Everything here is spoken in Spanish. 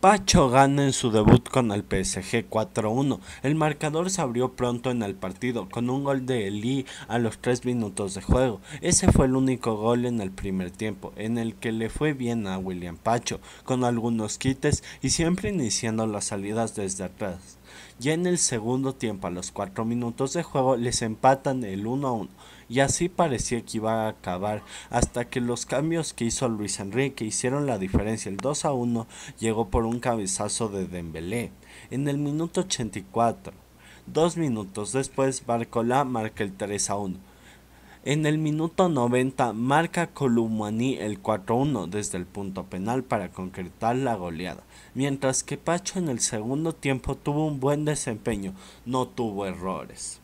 Pacho gana en su debut con el PSG 4-1. El marcador se abrió pronto en el partido con un gol de Eli a los 3 minutos de juego. Ese fue el único gol en el primer tiempo en el que le fue bien a William Pacho con algunos quites y siempre iniciando las salidas desde atrás. Ya en el segundo tiempo a los 4 minutos de juego les empatan el 1-1 y así parecía que iba a acabar, hasta que los cambios que hizo Luis Enrique hicieron la diferencia. El 2 a 1 llegó por un cabezazo de Dembélé en el minuto 84. Dos minutos después, Barcola marca el 3 a 1. En el minuto 90 marca Columani el 4-1 desde el punto penal para concretar la goleada, mientras que Pacho en el segundo tiempo tuvo un buen desempeño, no tuvo errores.